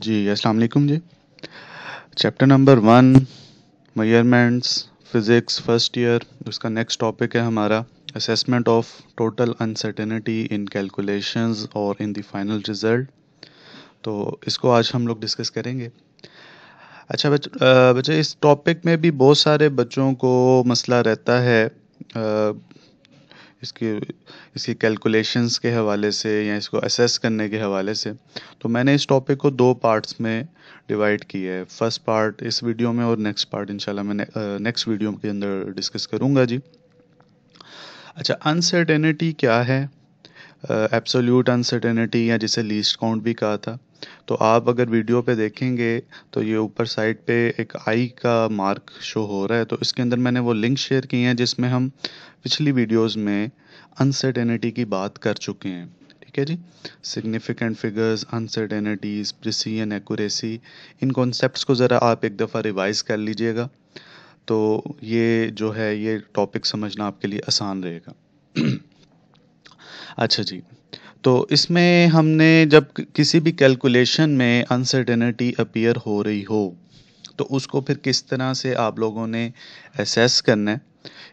जी अस्सलाम वालेकुम जी chapter number one measurements physics first year उसका नेक्स्ट टॉपिक है हमारा assessment of total uncertainty in calculations और इन द फाइनल रिज़ल्ट तो इसको आज हम लोग डिस्कस करेंगे अच्छा बच बच्चे इस टॉपिक में भी बहुत सारे बच्चों को मसला रहता है इसके इसकी कैलकुलेशंस के हवाले से या इसको असेस करने के हवाले से तो मैंने इस टॉपिक को दो पार्ट्स में डिवाइड किया है फर्स्ट पार्ट इस वीडियो में और नेक्स्ट पार्ट इंशाल्लाह मैं नेक्स्ट वीडियो के अंदर डिस्कस करूँगा जी अच्छा अनसर्टेनिटी क्या है एब्सोल्यूट अनसर्टेनिटी या जिसे लीस्ट काउंट भी कहा था तो आप अगर वीडियो पे देखेंगे तो ये ऊपर साइड पे एक आई का मार्क शो हो रहा है तो इसके अंदर मैंने वो लिंक शेयर किए हैं जिसमें हम पिछली वीडियोस में अनसर्टेनिटी की बात कर चुके हैं ठीक है जी significant figures uncertainties precision accuracy इन कॉन्सेप्ट को ज़रा आप एक दफ़ा रिवाइज़ कर लीजिएगा तो ये जो है ये टॉपिक समझना आपके लिए आसान रहेगा अच्छा जी तो इसमें हमने जब किसी भी कैलकुलेशन में अनसर्टेनिटी अपीयर हो रही हो तो उसको फिर किस तरह से आप लोगों ने असेस करना है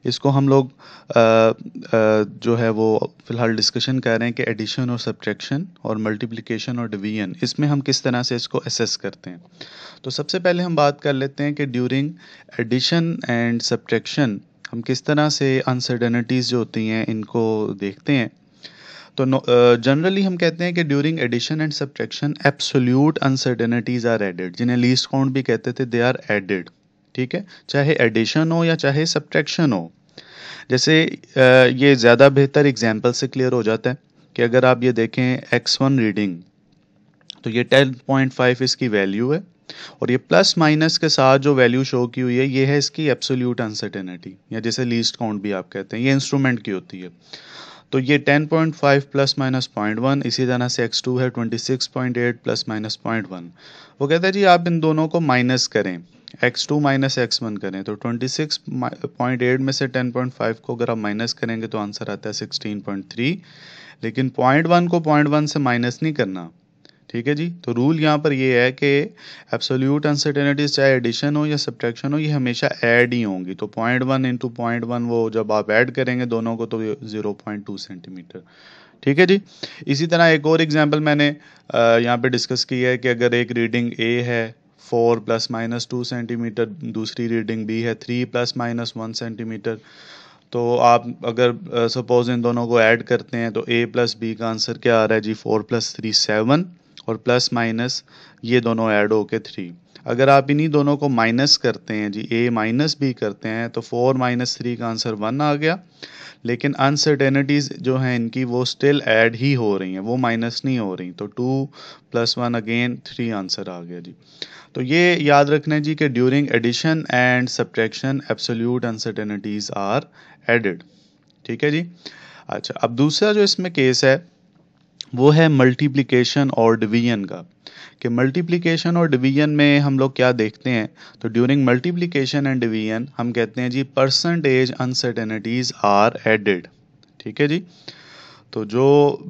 इसको हम लोग आ, आ, जो है वो फ़िलहाल डिस्कशन कर रहे हैं कि एडिशन और सब्ट्रैक्शन और मल्टीप्लिकेशन और डिवीजन इसमें हम किस तरह से इसको असेस करते हैं तो सबसे पहले हम बात कर लेते हैं कि ड्यूरिंग एडिशन एंड सब्ट्रैक्शन हम किस तरह से अनसर्टनिटीज़ जो होती हैं इनको देखते हैं तो जनरली uh, हम कहते हैं कि during addition and subtraction absolute uncertainties are added जिन्हें लीस्ट काउंट भी कहते थे दे आर एडेड ठीक है चाहे एडिशन हो या चाहे सब्ट्रैक्शन हो जैसे uh, ये ज़्यादा बेहतर एग्जाम्पल से क्लियर हो जाता है कि अगर आप ये देखें एक्स वन रीडिंग तो ये 10.5 इसकी वैल्यू है और ये प्लस माइनस के साथ जो वैल्यू शो की हुई है ये है इसकी एब्सोल्यूट अनसर्टेनिटी या जैसे लीस्ट काउंट भी आप कहते हैं ये इंस्ट्रूमेंट की होती है तो ये 10.5 प्लस माइनस पॉइंट वन इसी तरह से x2 है 26.8 प्लस माइनस पॉइंट वन वो कहता है जी आप इन दोनों को माइनस करें x2 टू माइनस एक्स करें तो 26.8 में से 10.5 को अगर आप माइनस करेंगे तो आंसर आता है 16.3 लेकिन पॉइंट वन को पॉइंट वन से माइनस नहीं करना ठीक है जी तो रूल यहाँ पर ये है कि एब्सोल्यूट अनसर्टेनिटीज चाहे एडिशन हो या सब्ट्रैक्शन हो ये हमेशा ऐड ही होंगी तो point one into point one वो जब आप ऐड करेंगे दोनों को तो ज़ीरो पॉइंट टू सेंटीमीटर ठीक है जी इसी तरह एक और एग्जाम्पल मैंने यहाँ पे डिस्कस की है कि अगर एक रीडिंग ए है four plus minus two centimetre दूसरी रीडिंग बी है three plus minus one centimetre तो आप अगर सपोज इन दोनों को ऐड करते हैं तो ए प्लस बी का आंसर क्या आ रहा है जी फोर प्लस थ्री सेवन और प्लस माइनस ये दोनों ऐड होके थ्री अगर आप इन्हीं दोनों को माइनस करते हैं जी ए माइनस बी करते हैं तो फोर माइनस थ्री का आंसर वन आ गया लेकिन अनसर्टेनिटीज़ जो हैं इनकी वो स्टिल ऐड ही हो रही हैं वो माइनस नहीं हो रही तो two plus one again three answer आ गया जी तो ये याद रखना है जी कि during addition and subtraction absolute uncertainties are added ठीक है जी अच्छा अब दूसरा जो इसमें केस है वो है मल्टीप्लिकेशन और डिवीजन का कि मल्टीप्लिकेशन और डिवीजन में हम लोग क्या देखते हैं तो ड्यूरिंग मल्टीप्लिकेशन एंड डिवीजन हम कहते हैं जी परसेंटेज अनसर्टेनिटीज आर एडेड ठीक है जी तो जो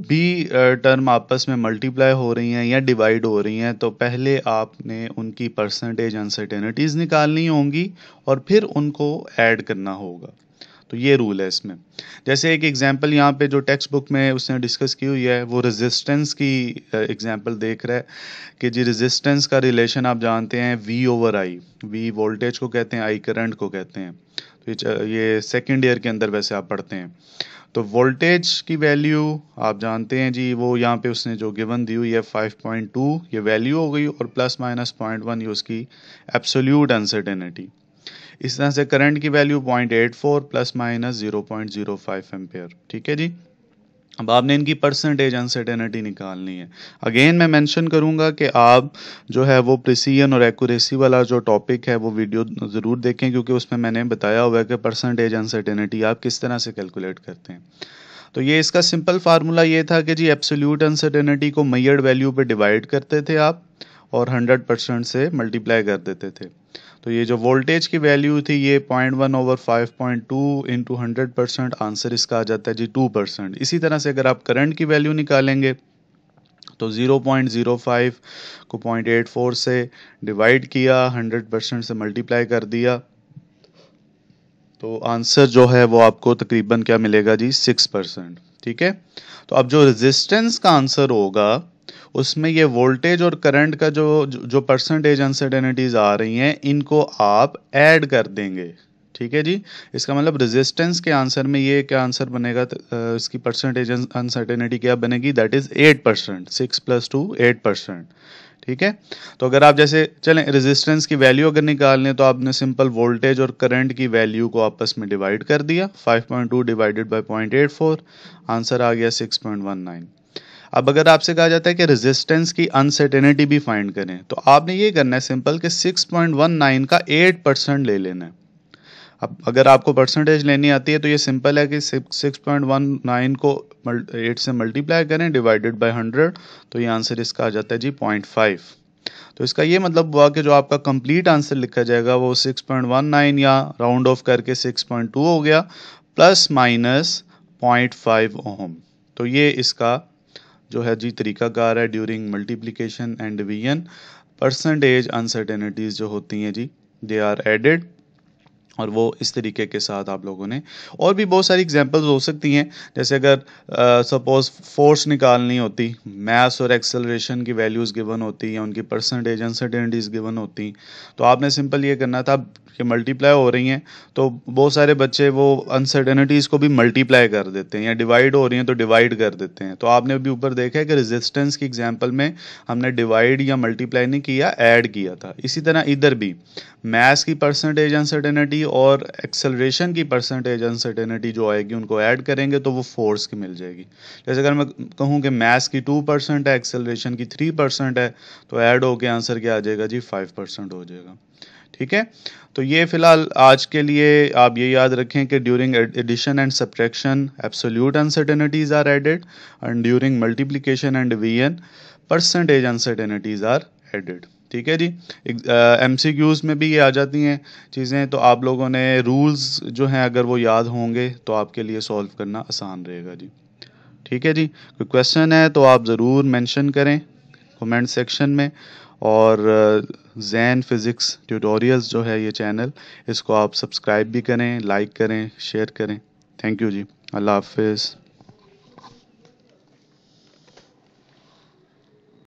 भी टर्म आपस में मल्टीप्लाई हो रही हैं या डिवाइड हो रही हैं तो पहले आपने उनकी परसेंटेज अनसर्टेनिटीज़ निकालनी होंगी और फिर उनको ऐड करना होगा तो ये रूल है इसमें जैसे एक एग्जांपल यहाँ पे जो टेक्स्ट बुक में उसने डिस्कस की हुई है वो रेजिस्टेंस की एग्जांपल देख रहा है कि जी रेजिस्टेंस का रिलेशन आप जानते हैं V over I V voltage को कहते हैं आई करंट को कहते हैं तो ये सेकेंड ईयर के अंदर वैसे आप पढ़ते हैं तो वोल्टेज की वैल्यू आप जानते हैं जी वो यहाँ पे उसने जो गिवन दी हुई है 5.2 ये वैल्यू हो गई और प्लस माइनस पॉइंट वन ये उसकी एब्सोल्यूट अनसर्टेनिटी इस तरह से करंट की value point eight four plus minus zero point zero five ampere ठीक है जी अब आपने इनकी परसेंटेज अनसर्टेनिटी निकालनी है अगेन मैं मेंशन करूंगा कि आप जो है वो प्रिसीजन और एक्यूरेसी वाला जो टॉपिक है वो वीडियो ज़रूर देखें क्योंकि उसमें मैंने बताया हुआ है कि परसेंटेज अनसर्टेनिटी आप किस तरह से कैलकुलेट करते हैं तो ये इसका सिंपल फार्मूला ये था कि जी एब्सोल्यूट अनसर्टेनिटी को मैयर्ड वैल्यू पर डिवाइड करते थे आप और हंड्रेड परसेंट से मल्टीप्लाई कर देते थे तो ये जो वोल्टेज की वैल्यू थी ये point one over five point two into hundred percent answer इसका आ जाता है जी टू परसेंट इसी तरह से अगर आप करंट की वैल्यू निकालेंगे तो 0.05 को 0.84 से डिवाइड किया 100 परसेंट से मल्टीप्लाई कर दिया तो आंसर जो है वो आपको तकरीबन क्या मिलेगा जी सिक्स परसेंट ठीक है तो अब जो रेजिस्टेंस का आंसर होगा उसमें ये वोल्टेज और करंट का जो जो परसेंटेज अनसर्टेनिटीज आ रही हैं इनको आप ऐड कर देंगे ठीक है जी इसका मतलब रेजिस्टेंस के आंसर में ये क्या आंसर बनेगा इसकी परसेंटेज अनसर्टेनिटी क्या बनेगी that is eight percent six plus two eight percent ठीक है तो अगर आप जैसे चलें रेजिस्टेंस की वैल्यू अगर निकाल लें तो आपने सिंपल वोल्टेज और करंट की वैल्यू को आपस में डिवाइड कर दिया 5.2 डिवाइडेड बाय 0.84 आंसर आ गया 6.19 अब अगर आपसे कहा जाता है कि रेजिस्टेंस की अनसर्टेनिटी भी फाइंड करें तो आपने ये करना है सिंपल कि 6.19 का 8 परसेंट ले लेना है अब अगर आपको परसेंटेज लेनी आती है तो ये सिंपल है कि 6.19 को 8 से मल्टीप्लाई करें डिवाइडेड बाय 100 तो ये आंसर इसका आ जाता है जी पॉइंट तो इसका ये मतलब हुआ कि जो आपका कंप्लीट आंसर लिखा जाएगा वो सिक्स या राउंड ऑफ करके सिक्स हो गया प्लस माइनस पॉइंट ओम तो ये इसका जो है जी तरीकाकार है during multiplication and division percentage uncertainties जो होती हैं जी दे आर एडेड और वो इस तरीके के साथ आप लोगों ने और भी बहुत सारी एग्जांपल्स हो सकती हैं जैसे अगर सपोज फोर्स निकालनी होती मास और एक्सेलरेशन की वैल्यूज़ गिवन होती या उनकी परसेंटेज अनसर्टेनिटीज़ गिवन होती तो आपने सिंपल ये करना था कि मल्टीप्लाई हो रही हैं तो बहुत सारे बच्चे वो अनसर्टेनिटीज़ को भी मल्टीप्लाई कर देते हैं या डिवाइड हो रही हैं तो डिवाइड कर देते हैं तो आपने अभी ऊपर देखा है कि रेजिस्टेंस की एग्जाम्पल में हमने डिवाइड या मल्टीप्लाई नहीं किया एड किया था इसी तरह इधर भी मैथ्स की परसेंटेज अनसर्टेनिटी और एक्सेलरेशन की परसेंटेज अनसर्टेनिटी जो आएगी उनको ऐड करेंगे तो वो फोर्स की मिल जाएगी जैसे अगर मैं कहूँ कि मैथ्स की टू परसेंट है एक्सेलरेशन की थ्री परसेंट है तो ऐड होके आंसर क्या आ जाएगा जी फाइव परसेंट हो जाएगा ठीक है तो ये फिलहाल आज के लिए आप ये याद रखें कि during addition and subtraction absolute uncertainties are added and during multiplication and division percentage uncertainties are added ठीक है जी एम सी क्यूज़ में भी ये आ जाती हैं चीज़ें तो आप लोगों ने रूल्स जो हैं अगर वो याद होंगे तो आपके लिए सॉल्व करना आसान रहेगा जी ठीक है जी कोई क्वेश्चन है तो आप ज़रूर मेंशन करें कमेंट सेक्शन में और जैन फिज़िक्स ट्यूटोरियल्स जो है ये चैनल इसको आप सब्सक्राइब भी करें लाइक करें शेयर करें थैंक यू जी अल्लाह हाफिज़